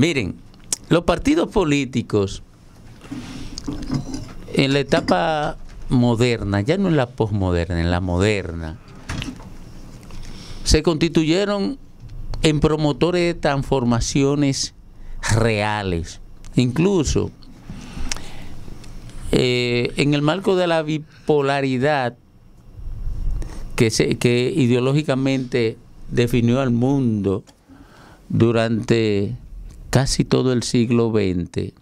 Miren, los partidos políticos en la etapa moderna, ya no en la posmoderna, en la moderna, se constituyeron en promotores de transformaciones reales. Incluso eh, en el marco de la bipolaridad que ideológicamente definió al mundo durante casi todo el siglo XX,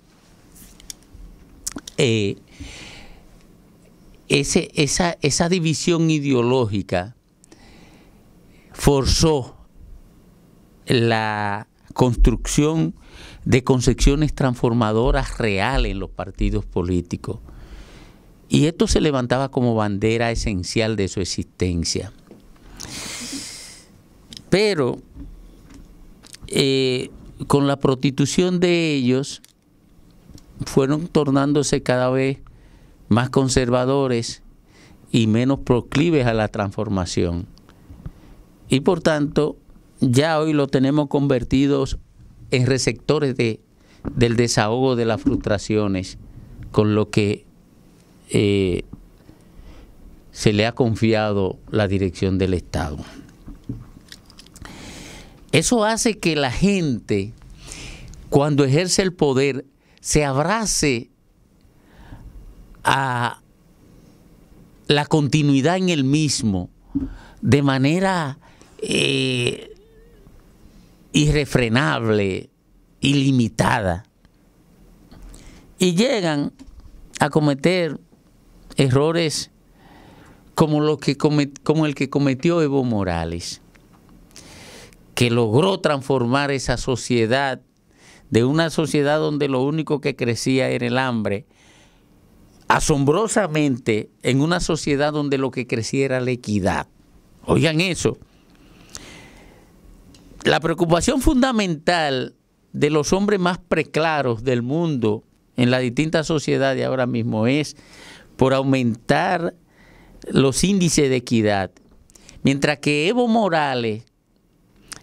eh, ese, esa, esa división ideológica forzó la construcción de concepciones transformadoras reales en los partidos políticos. Y esto se levantaba como bandera esencial de su existencia. Pero eh, con la prostitución de ellos fueron tornándose cada vez más conservadores y menos proclives a la transformación. Y por tanto, ya hoy lo tenemos convertidos en receptores de, del desahogo de las frustraciones, con lo que eh, se le ha confiado la dirección del Estado. Eso hace que la gente cuando ejerce el poder, se abrace a la continuidad en el mismo de manera eh, irrefrenable, ilimitada. Y llegan a cometer errores como el que cometió Evo Morales, que logró transformar esa sociedad de una sociedad donde lo único que crecía era el hambre, asombrosamente en una sociedad donde lo que crecía era la equidad. Oigan eso. La preocupación fundamental de los hombres más preclaros del mundo en las distintas sociedades ahora mismo es por aumentar los índices de equidad. Mientras que Evo Morales,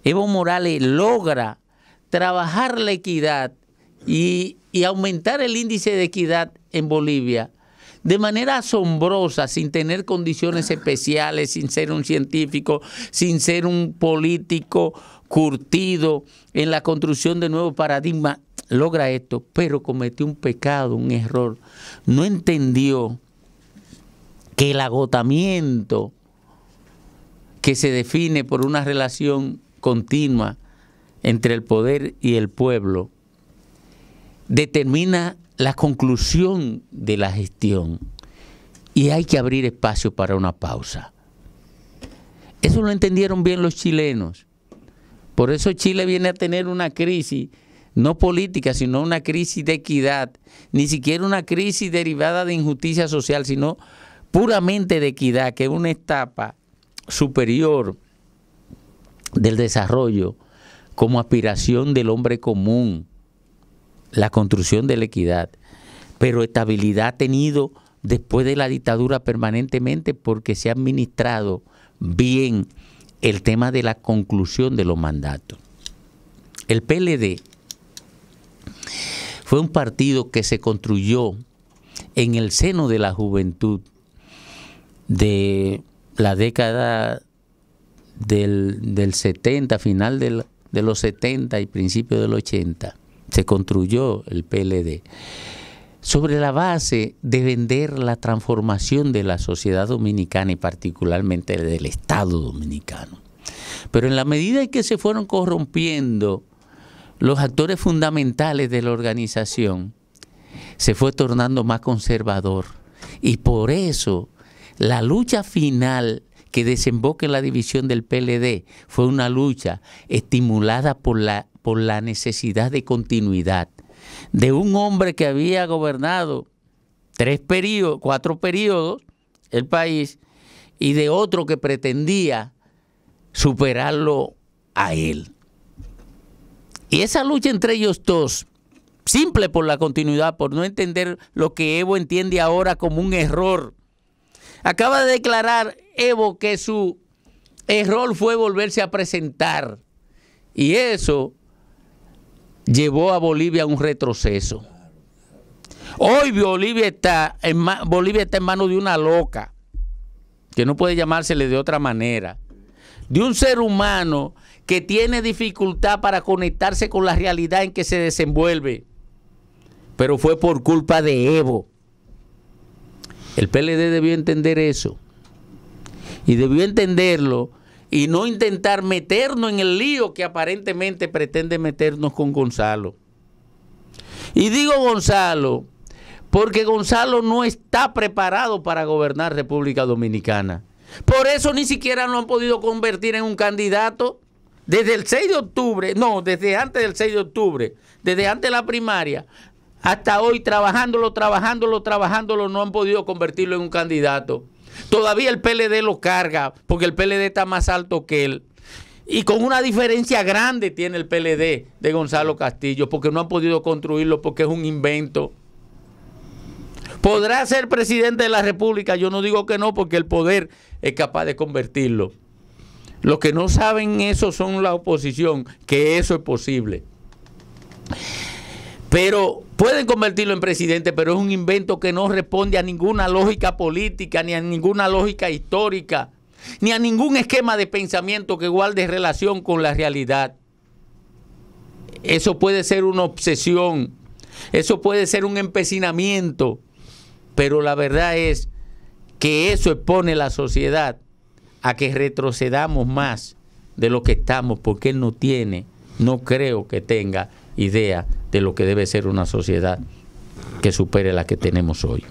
Evo Morales logra trabajar la equidad y, aumentar el índice de equidad en Bolivia de manera asombrosa, sin tener condiciones especiales, sin ser un científico, sin ser un político curtido en la construcción de nuevos paradigmas, logra esto, pero cometió un pecado, un error. No entendió que el agotamiento que se define por una relación continua entre el poder y el pueblo determina la conclusión de la gestión y hay que abrir espacio para una pausa. Eso lo entendieron bien los chilenos. Por eso Chile viene a tener una crisis, no política, sino una crisis de equidad, ni siquiera una crisis derivada de injusticia social, sino puramente de equidad, que es una etapa superior del desarrollo como aspiración del hombre común la construcción de la equidad, pero estabilidad ha tenido después de la dictadura permanentemente porque se ha administrado bien el tema de la conclusión de los mandatos. El PLD fue un partido que se construyó en el seno de la juventud de la década del, del 70, final del, de los 70 y principios del 80 se construyó el PLD sobre la base de vender la transformación de la sociedad dominicana y particularmente del Estado dominicano. Pero en la medida en que se fueron corrompiendo los actores fundamentales de la organización, se fue tornando más conservador. Y por eso la lucha final que desemboque en la división del PLD fue una lucha estimulada por la, por la necesidad de continuidad de un hombre que había gobernado tres periodos, cuatro periodos el país y de otro que pretendía superarlo a él. Y esa lucha entre ellos dos, simple por la continuidad, por no entender lo que Evo entiende ahora como un error, acaba de declarar Evo que su error fue volverse a presentar. Y eso llevó a Bolivia a un retroceso. Hoy Bolivia está, en, Bolivia está en manos de una loca, que no puede llamársele de otra manera, de un ser humano que tiene dificultad para conectarse con la realidad en que se desenvuelve, pero fue por culpa de Evo. El PLD debió entender eso. Y debió entenderlo y no intentar meternos en el lío que aparentemente pretende meternos con Gonzalo. Y digo Gonzalo porque Gonzalo no está preparado para gobernar República Dominicana. Por eso ni siquiera lo han podido convertir en un candidato desde el 6 de octubre, no, desde antes del 6 de octubre, desde antes de la primaria, hasta hoy trabajándolo, trabajándolo, trabajándolo, no han podido convertirlo en un candidato. Todavía el PLD lo carga, porque el PLD está más alto que él. Y con una diferencia grande tiene el PLD de Gonzalo Castillo, porque no han podido construirlo, porque es un invento. ¿Podrá ser presidente de la República? Yo no digo que no, porque el poder es capaz de convertirlo. Los que no saben eso son la oposición, que eso es posible. Pero Pueden convertirlo en presidente, pero es un invento que no responde a ninguna lógica política, ni a ninguna lógica histórica, ni a ningún esquema de pensamiento que guarde relación con la realidad. Eso puede ser una obsesión, eso puede ser un empecinamiento, pero la verdad es que eso expone a la sociedad a que retrocedamos más de lo que estamos, porque él no tiene, no creo que tenga idea de lo que debe ser una sociedad que supere la que tenemos hoy.